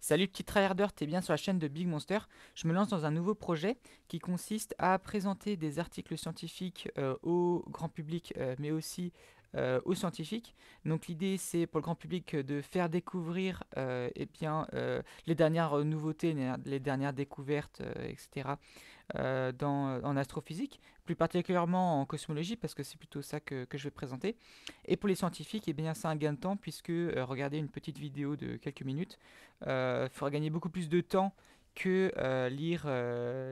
Salut petit tryharder, t'es bien sur la chaîne de Big Monster. Je me lance dans un nouveau projet qui consiste à présenter des articles scientifiques euh, au grand public, euh, mais aussi euh, aux scientifiques. Donc l'idée c'est pour le grand public de faire découvrir euh, eh bien, euh, les dernières nouveautés, les dernières découvertes, etc. Dans, en astrophysique, plus particulièrement en cosmologie parce que c'est plutôt ça que, je vais présenter. Et pour les scientifiques, eh c'est un gain de temps puisque regarder une petite vidéo de quelques minutes fera gagner beaucoup plus de temps que lire,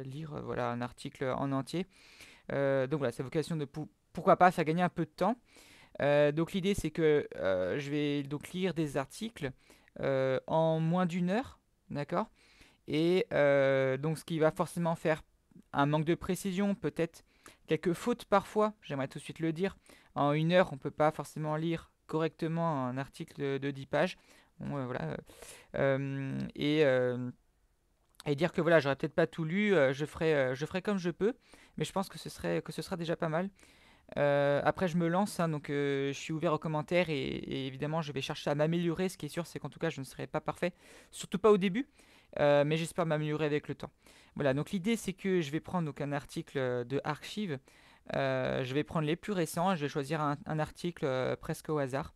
lire voilà, un article en entier. donc voilà, c'est vocation de pourquoi pas faire gagner un peu de temps. Euh, donc l'idée c'est que euh, je vais donc lire des articles euh, en moins d'une heure, d'accord Et donc ce qui va forcément faire un manque de précision, peut-être quelques fautes parfois, j'aimerais tout de suite le dire. En une heure, on ne peut pas forcément lire correctement un article de, 10 pages. et et dire que voilà, j'aurais peut-être pas tout lu, je, ferai, je ferai comme je peux, mais je pense que ce, serait, que ce sera déjà pas mal. Euh, après, je me lance, hein, donc euh, je suis ouvert aux commentaires et, évidemment, je vais chercher à m'améliorer. Ce qui est sûr, c'est qu'en tout cas, je ne serai pas parfait, surtout pas au début, euh, mais j'espère m'améliorer avec le temps. Voilà, donc l'idée, c'est que je vais prendre donc, un article de archive. je vais prendre les plus récents, je vais choisir un, article presque au hasard.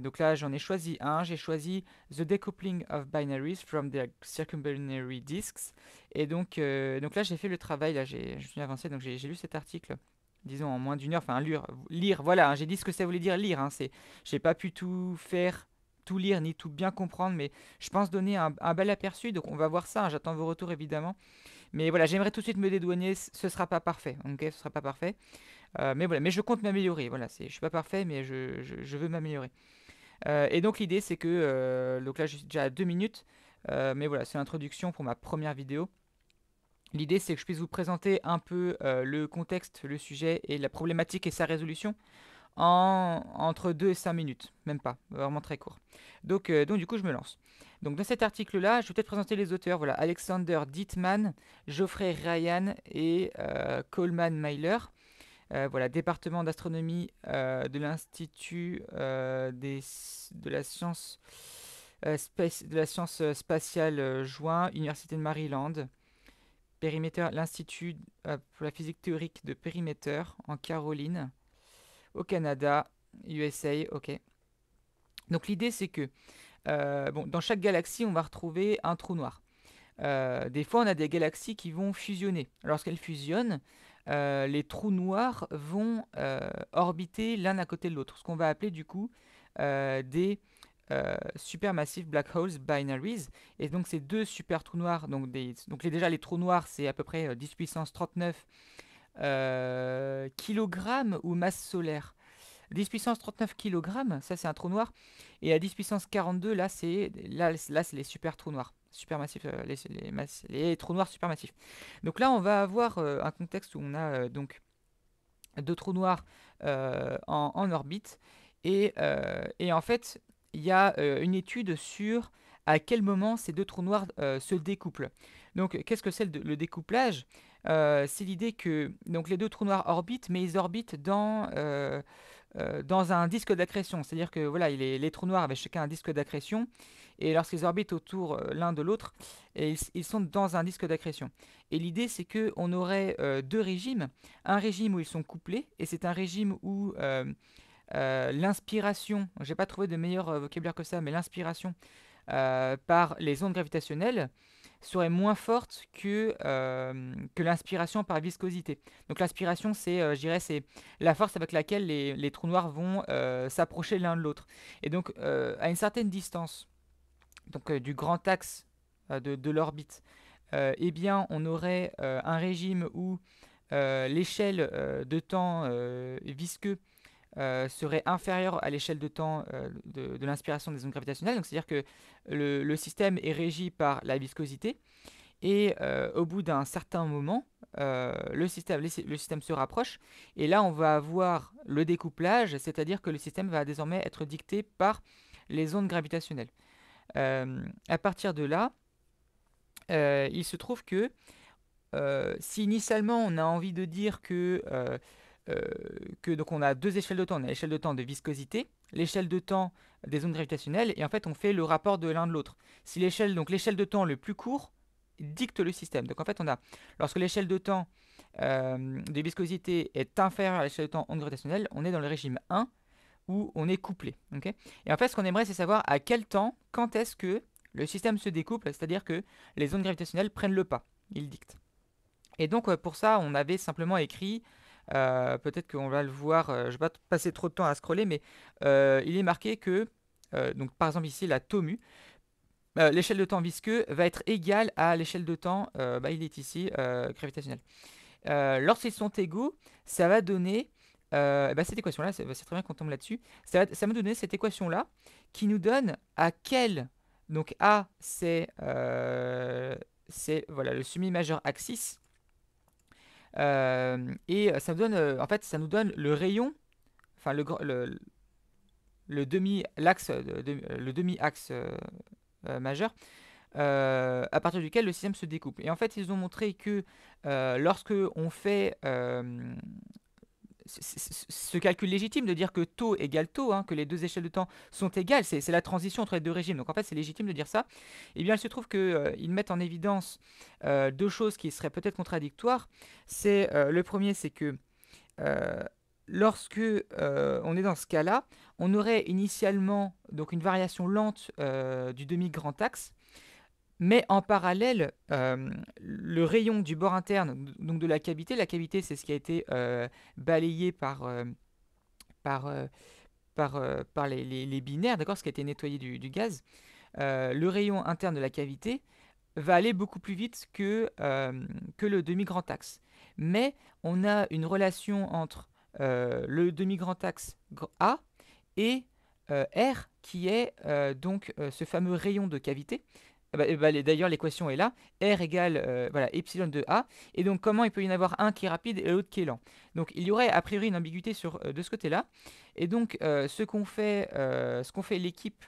donc là, j'en ai choisi un. J'ai choisi The Decoupling of Binaries from the Circumbinary Disks. Et donc, donc là, j'ai fait le travail. Là, je suis avancé. Donc j'ai lu cet article disons en moins d'une heure, enfin lire, lire voilà, hein, j'ai dit ce que ça voulait dire lire, hein, c'est, j'ai pas pu tout faire, tout lire, ni tout bien comprendre, mais je pense donner un, bel aperçu, donc on va voir ça, hein, j'attends vos retours évidemment, mais voilà, j'aimerais tout de suite me dédouaner, ce sera pas parfait, ok, ce sera pas parfait, euh, mais voilà, mais je compte m'améliorer, voilà, c'est, je suis pas parfait, mais je, veux m'améliorer. Euh, et donc l'idée c'est que, euh, donc là je suis déjà à deux minutes, mais voilà, c'est l'introduction pour ma première vidéo, L'idée, c'est que je puisse vous présenter un peu euh, le contexte, le sujet et la problématique et sa résolution en entre 2 et 5 minutes, même pas, vraiment très court. Donc, euh, donc du coup, je me lance. Donc dans cet article-là, je vais peut-être présenter les auteurs. Voilà, Alexander Dittman, Geoffrey Ryan et euh, Coleman Myler. voilà, département d'astronomie de l'Institut de la science, de la science spatiale joint Université de Maryland. Perimeter, l'Institut euh, pour la physique théorique de Périmètre, en Caroline, au Canada, USA, ok. Donc l'idée c'est que euh, bon, dans chaque galaxie on va retrouver un trou noir. Euh, des fois on a des galaxies qui vont fusionner. Lorsqu'elles fusionnent, les trous noirs vont orbiter l'un à côté de l'autre, ce qu'on va appeler du coup des euh, super supermassive black holes binaries. Et donc ces deux super trous noirs, donc, des, donc déjà les trous noirs c'est à peu près 10 euh, puissance 39 euh, kg ou masse solaire. 10 puissance 39 kg, ça c'est un trou noir. Et à 10 puissance 42, là c'est là, là, les super trous noirs. super les, trous noirs supermassifs. Donc là, on va avoir un contexte où on a donc deux trous noirs en, orbite. Et, et, en fait, il y a euh, une étude sur à quel moment ces deux trous noirs euh, se découplent. Donc, qu'est-ce que c'est le découplage euh, C'est l'idée que donc, les deux trous noirs orbitent, mais ils orbitent dans, dans un disque d'accrétion. C'est-à-dire que voilà, les, trous noirs avaient chacun un disque d'accrétion, et lorsqu'ils orbitent autour l'un de l'autre, ils, ils, sont dans un disque d'accrétion. Et l'idée, c'est qu'on aurait deux régimes. Un régime où ils sont couplés, et c'est un régime où euh, l'inspiration, j'ai pas trouvé de meilleur euh, vocabulaire que ça, mais l'inspiration euh, par les ondes gravitationnelles serait moins forte que, que l'inspiration par viscosité. Donc l'inspiration, c'est, je dirais, c'est la force avec laquelle les, trous noirs vont s'approcher l'un de l'autre. Et donc à une certaine distance, donc du grand axe de, l'orbite, eh bien on aurait un régime où l'échelle de temps visqueux euh, serait inférieur à l'échelle de temps euh, de, l'inspiration des ondes gravitationnelles. Donc c'est-à-dire que le, système est régi par la viscosité et euh, au bout d'un certain moment, le système, le, système, se rapproche et là on va avoir le découplage, c'est-à-dire que le système va désormais être dicté par les ondes gravitationnelles. à partir de là, il se trouve que si initialement on a envie de dire que euh, que donc on a deux échelles de temps. On a l'échelle de temps de viscosité, l'échelle de temps des ondes gravitationnelles, et en fait on fait le rapport de l'un de l'autre. Si l'échelle, donc l'échelle de temps le plus court dicte le système. Donc en fait on a, lorsque l'échelle de temps euh, de viscosité est inférieure à l'échelle de temps onde gravitationnelle, on est dans le régime 1 où on est couplé. et en fait ce qu'on aimerait c'est savoir à quel temps, quand est-ce que le système se découple, c'est-à-dire que les zones gravitationnelles prennent le pas, ils dictent. Et donc euh, pour ça on avait simplement écrit euh, peut-être qu'on va le voir, euh, je ne vais pas passer trop de temps à scroller, mais euh, il est marqué que, donc par exemple ici, la TOMU, l'échelle de temps visqueux va être égale à l'échelle de temps, bah, il est ici, gravitationnel. Lorsqu'ils sont égaux, ça va donner bah, cette équation-là, c'est très bien qu'on tombe là-dessus, ça, ça nous donner cette équation-là qui nous donne à quel, donc A c'est voilà, le semi majeur axis, euh, et euh, ça nous donne, euh, en fait, ça nous donne le rayon, enfin le, le, le demi l'axe, le demi axe majeur. à partir duquel le système se découpe. Et en fait, ils ont montré que lorsque on fait ce calcul légitime de dire que taux égale taux, hein, que les deux échelles de temps sont égales, c'est la transition entre les deux régimes, donc en fait c'est légitime de dire ça, et eh bien il se trouve qu'ils euh, mettent en évidence euh, deux choses qui seraient peut-être contradictoires. C'est euh, Le premier, c'est que lorsque on est dans ce cas-là, on aurait initialement donc une variation lente du demi-grand axe, mais en parallèle, euh, le rayon du bord interne, de la cavité, la cavité c'est ce qui a été euh, balayé par, euh, les, binaires, ce qui a été nettoyé du, gaz, le rayon interne de la cavité va aller beaucoup plus vite que, que le demi-grand axe. Mais on a une relation entre le demi-grand axe A et R, qui est donc ce fameux rayon de cavité. Ah bah, eh bah, d'ailleurs, l'équation est là. R égale euh, voilà, epsilon de A. Et donc, comment il peut y en avoir un qui est rapide et l'autre qui est lent Donc, il y aurait a priori une ambiguïté sur, euh, de ce côté-là. Et donc, euh, ce qu'on fait, ce qu'on fait l'équipe,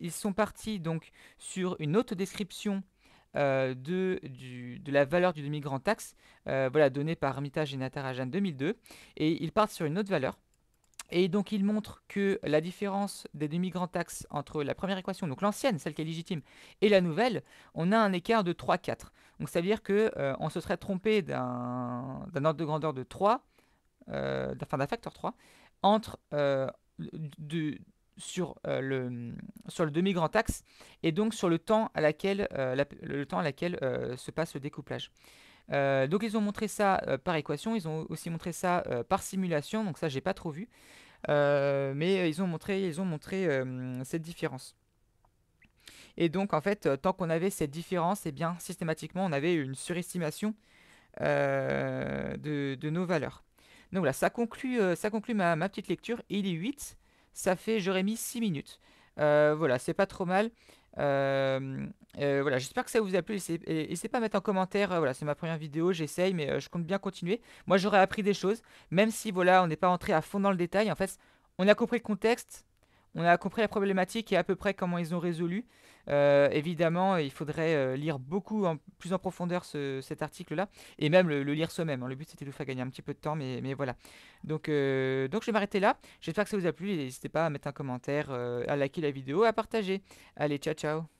ils sont partis donc sur une autre description de, de, la valeur du demi-grand axe, voilà, donnée par Mita et Natarajan 2002. Et ils partent sur une autre valeur. Et donc il montre que la différence des demi-grands axes entre la première équation, donc l'ancienne, celle qui est légitime, et la nouvelle, on a un écart de 3-4. Donc ça veut dire qu'on euh, se serait trompé d'un ordre de grandeur de 3, euh, enfin d'un facteur 3, entre, euh, sur, le, demi-grand axe et donc sur le temps à laquelle, le temps à laquelle se passe le découplage. Euh, donc ils ont montré ça euh, par équation, ils ont aussi montré ça euh, par simulation, donc ça j'ai pas trop vu. mais ils ont montré, ils ont montré cette différence. Et donc en fait, tant qu'on avait cette différence, eh bien systématiquement on avait une surestimation de, nos valeurs. Donc voilà, ça conclut, ma, petite lecture. Il est 8, ça fait, j'aurais mis 6 minutes. Euh, voilà, c'est pas trop mal. Euh, euh, voilà, j'espère que ça vous a plu. N'hésitez pas à mettre en commentaire. voilà, c'est ma première vidéo, j'essaye, mais je compte bien continuer. Moi, j'aurais appris des choses, même si voilà, on n'est pas entré à fond dans le détail. En fait, on a compris le contexte, on a compris la problématique et à peu près comment ils ont résolu. Euh, évidemment, il faudrait euh, lire beaucoup en, plus en profondeur cet article-là, et même le, lire soi-même. Hein. Le but, c'était de vous faire gagner un petit peu de temps, mais, voilà. Donc, euh, donc je vais m'arrêter là. J'espère que ça vous a plu. N'hésitez pas à mettre un commentaire, à liker la vidéo, à partager. Allez, ciao, ciao.